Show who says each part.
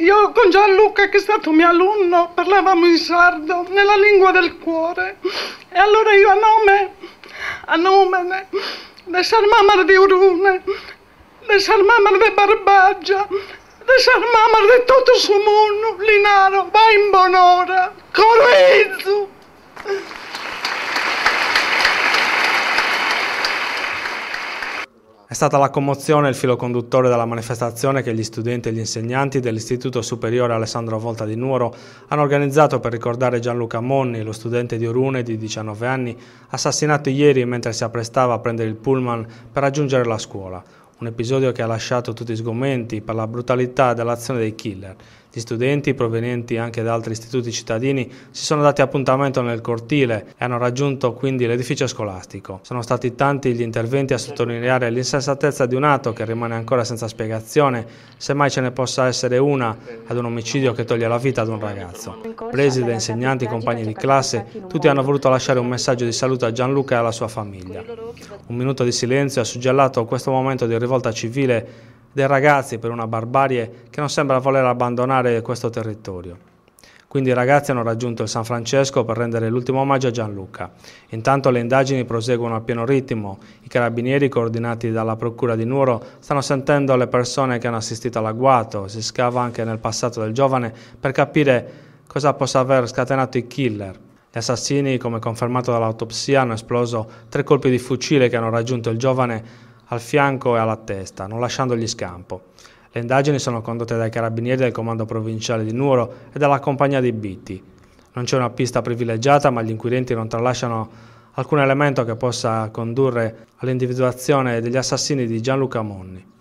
Speaker 1: Io con Gianluca, che è stato mio alunno, parlavamo in sardo, nella lingua del cuore. E allora io a nome, a nome de Sarmamar di Urune, de Sarmamar de Barbaggia, de Sarmamar de tutto su mondo, Linaro, va in buon'ora, coro
Speaker 2: È stata la commozione il filo conduttore della manifestazione che gli studenti e gli insegnanti dell'Istituto Superiore Alessandro Volta di Nuoro hanno organizzato per ricordare Gianluca Monni, lo studente di Orune di 19 anni, assassinato ieri mentre si apprestava a prendere il pullman per raggiungere la scuola. Un episodio che ha lasciato tutti sgomenti per la brutalità dell'azione dei killer. Gli studenti, provenienti anche da altri istituti cittadini, si sono dati appuntamento nel cortile e hanno raggiunto quindi l'edificio scolastico. Sono stati tanti gli interventi a sottolineare l'insensatezza di un atto che rimane ancora senza spiegazione, semmai ce ne possa essere una ad un omicidio che toglie la vita ad un ragazzo. Presi da insegnanti, compagni di classe, tutti hanno voluto lasciare un messaggio di saluto a Gianluca e alla sua famiglia. Un minuto di silenzio ha suggellato questo momento di rivolta civile dei ragazzi per una barbarie che non sembra voler abbandonare questo territorio. Quindi i ragazzi hanno raggiunto il San Francesco per rendere l'ultimo omaggio a Gianluca. Intanto le indagini proseguono a pieno ritmo. I carabinieri, coordinati dalla Procura di Nuoro, stanno sentendo le persone che hanno assistito all'agguato. Si scava anche nel passato del giovane per capire cosa possa aver scatenato i killer. Gli assassini, come confermato dall'autopsia, hanno esploso tre colpi di fucile che hanno raggiunto il giovane al fianco e alla testa, non lasciandogli scampo. Le indagini sono condotte dai carabinieri del comando provinciale di Nuoro e dalla compagnia dei Bitti. Non c'è una pista privilegiata, ma gli inquirenti non tralasciano alcun elemento che possa condurre all'individuazione degli assassini di Gianluca Monni.